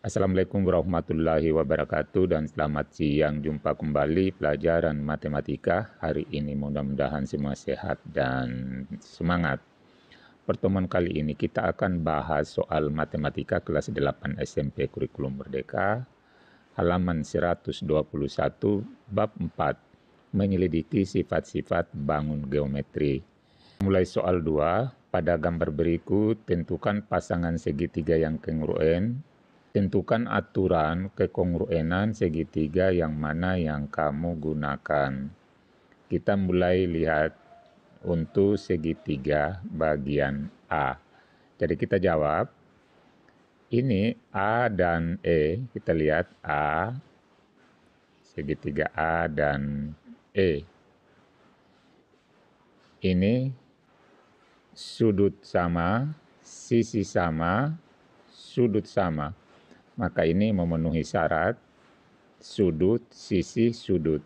Assalamualaikum warahmatullahi wabarakatuh dan selamat siang jumpa kembali pelajaran matematika hari ini mudah-mudahan semua sehat dan semangat. Pertemuan kali ini kita akan bahas soal matematika kelas 8 SMP Kurikulum Merdeka halaman 121 bab 4 menyelidiki sifat-sifat bangun geometri. Mulai soal 2, pada gambar berikut tentukan pasangan segitiga yang kengruen tentukan aturan kekongruenan segitiga yang mana yang kamu gunakan. Kita mulai lihat untuk segitiga bagian A. Jadi kita jawab, ini A dan E, kita lihat A, segitiga A dan E. Ini sudut sama, sisi sama, sudut sama maka ini memenuhi syarat sudut sisi sudut.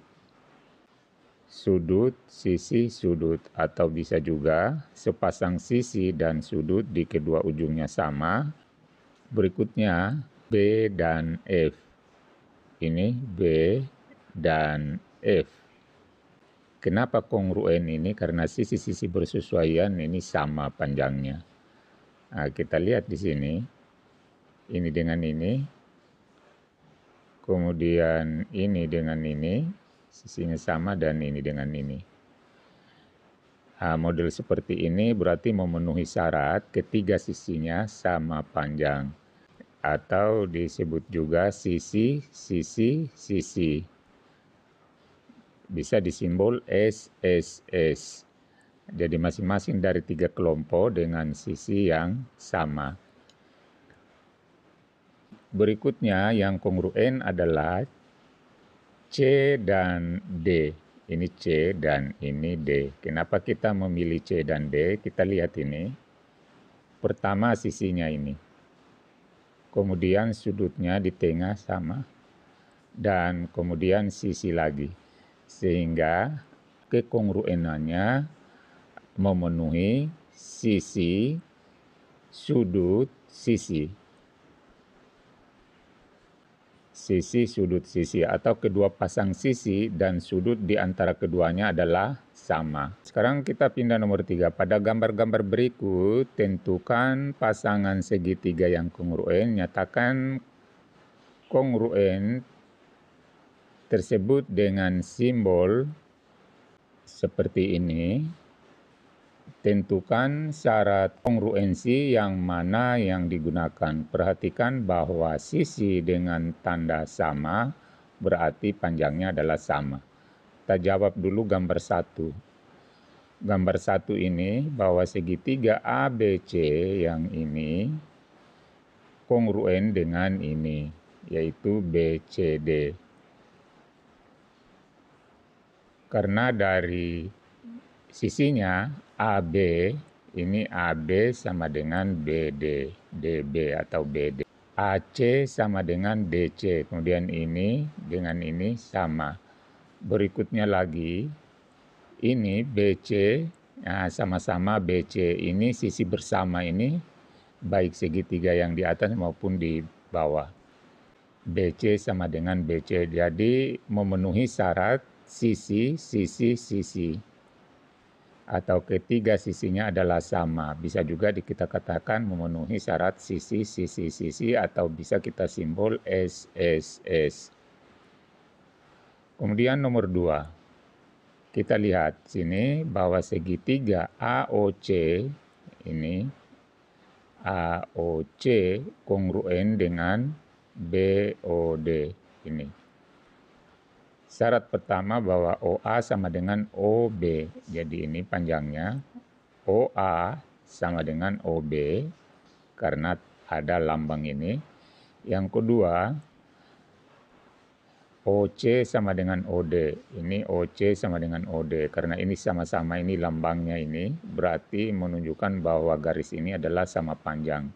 Sudut sisi sudut atau bisa juga sepasang sisi dan sudut di kedua ujungnya sama. Berikutnya B dan F. Ini B dan F. Kenapa kongruen ini? Karena sisi-sisi bersesuaian ini sama panjangnya. Nah, kita lihat di sini ini dengan ini, kemudian ini dengan ini, sisinya sama dan ini dengan ini. Nah, model seperti ini berarti memenuhi syarat ketiga sisinya sama panjang atau disebut juga sisi, sisi, sisi. Bisa disimbol S, S, S. Jadi masing-masing dari tiga kelompok dengan sisi yang sama. Berikutnya yang kongruen adalah C dan D. Ini C dan ini D. Kenapa kita memilih C dan D? Kita lihat ini. Pertama sisinya ini. Kemudian sudutnya di tengah sama. Dan kemudian sisi lagi. Sehingga kekongruenannya memenuhi sisi, sudut, sisi sisi sudut sisi atau kedua pasang sisi dan sudut di antara keduanya adalah sama. Sekarang kita pindah nomor tiga. Pada gambar-gambar berikut, tentukan pasangan segitiga yang kongruen. Nyatakan kongruen tersebut dengan simbol seperti ini tentukan syarat kongruensi yang mana yang digunakan. Perhatikan bahwa sisi dengan tanda sama berarti panjangnya adalah sama. Kita jawab dulu gambar satu. Gambar satu ini bahwa segitiga ABC yang ini kongruen dengan ini, yaitu BCD. Karena dari sisinya AB ini AB sama dengan BD, DB atau BD. AC sama dengan DC, kemudian ini dengan ini sama. Berikutnya lagi, ini BC, nah, sama-sama nah BC, ini sisi bersama ini, baik segitiga yang di atas maupun di bawah. BC sama dengan BC, jadi memenuhi syarat sisi, sisi, sisi atau ketiga sisinya adalah sama. Bisa juga kita katakan memenuhi syarat sisi, sisi, sisi, atau bisa kita simbol S, S, S. Kemudian nomor dua, kita lihat sini bahwa segitiga AOC ini AOC kongruen dengan BOD ini. Syarat pertama bahwa OA sama dengan OB. Jadi ini panjangnya OA sama dengan OB karena ada lambang ini. Yang kedua OC sama dengan OD. Ini OC sama dengan OD karena ini sama-sama ini lambangnya ini berarti menunjukkan bahwa garis ini adalah sama panjang.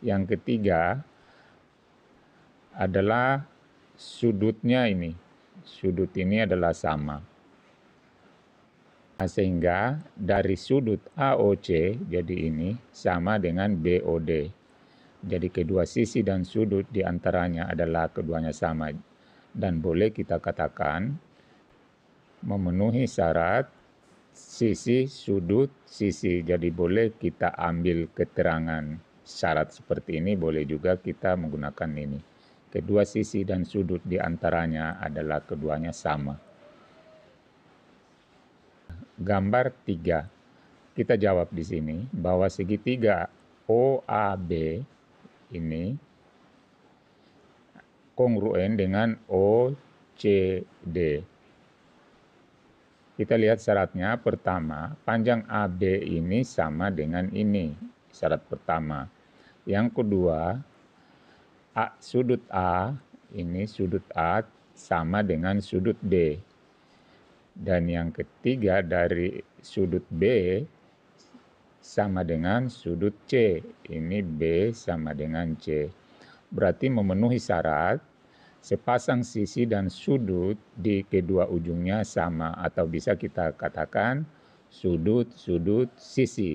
Yang ketiga adalah sudutnya ini sudut ini adalah sama. Nah, sehingga dari sudut AOC, jadi ini sama dengan BOD. Jadi kedua sisi dan sudut diantaranya adalah keduanya sama. Dan boleh kita katakan memenuhi syarat sisi, sudut, sisi. Jadi boleh kita ambil keterangan syarat seperti ini, boleh juga kita menggunakan ini. Kedua sisi dan sudut di antaranya adalah keduanya sama. Gambar 3. Kita jawab di sini bahwa segitiga OAB ini kongruen dengan OCD. Kita lihat syaratnya. Pertama, panjang AB ini sama dengan ini. Syarat pertama. Yang kedua, A, sudut A, ini sudut A sama dengan sudut D. Dan yang ketiga dari sudut B sama dengan sudut C. Ini B sama dengan C. Berarti memenuhi syarat sepasang sisi dan sudut di kedua ujungnya sama atau bisa kita katakan sudut-sudut sisi.